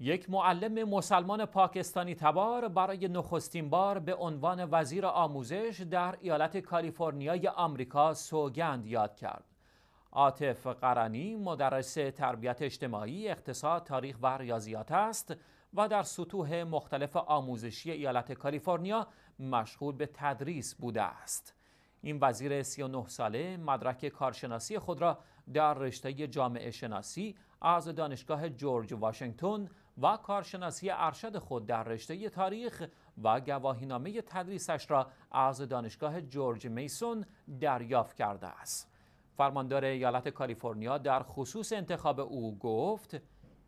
یک معلم مسلمان پاکستانی تبار برای نخستین بار به عنوان وزیر آموزش در ایالت کالیفرنیای آمریکا سوگند یاد کرد. عاطف قرنی مدرس تربیت اجتماعی، اقتصاد، تاریخ و ریاضیات است و در سطوح مختلف آموزشی ایالت کالیفرنیا مشغول به تدریس بوده است. این وزیر 39 ساله مدرک کارشناسی خود را در رشته جامعه شناسی از دانشگاه جورج واشنگتن و کارشناسی ارشد خود در رشته تاریخ و گواهینامه تدریسش را از دانشگاه جورج میسون دریافت کرده است. فرماندار ایالت کالیفرنیا در خصوص انتخاب او گفت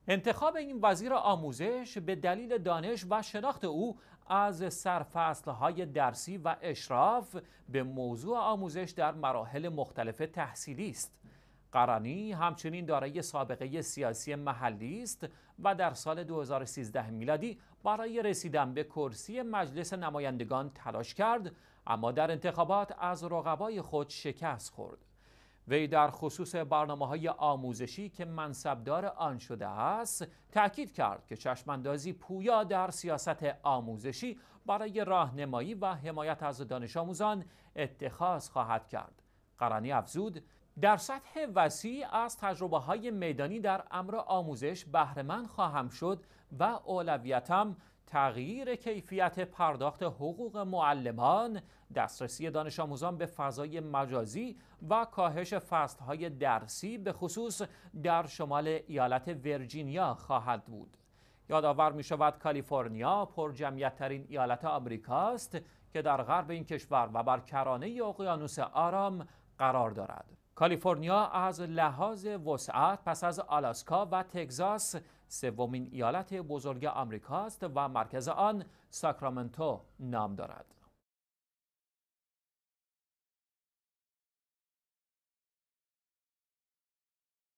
انتخاب این وزیر آموزش به دلیل دانش و شناخت او از سرفصلهای درسی و اشراف به موضوع آموزش در مراحل مختلف تحصیلی است. قرانی همچنین دارای سابقه سیاسی محلی است و در سال 2013 میلادی برای رسیدن به کرسی مجلس نمایندگان تلاش کرد اما در انتخابات از رقبای خود شکست خورد وی در خصوص برنامه های آموزشی که منصبدار آن شده است تاکید کرد که چشماندازی پویا در سیاست آموزشی برای راهنمایی و حمایت از دانش آموزان اتخاذ خواهد کرد قرانی افزود در سطح وسیع از تجربه های میدانی در امر آموزش بهرهمند خواهم شد و اولویتم تغییر کیفیت پرداخت حقوق معلمان، دسترسی دانش آموزان به فضای مجازی و کاهش فصلهای درسی به خصوص در شمال ایالت ورجینیا خواهد بود. یادآور می شود کالیفرنیا پر ترین ایالت آمریکاست است که در غرب این کشور و بر کرانه اقیانوس آرام قرار دارد. کالیفرنیا از لحاظ وسعت پس از آلاسکا و تگزاس سومین ایالت بزرگ آمریکا است و مرکز آن ساکرامنتو نام دارد.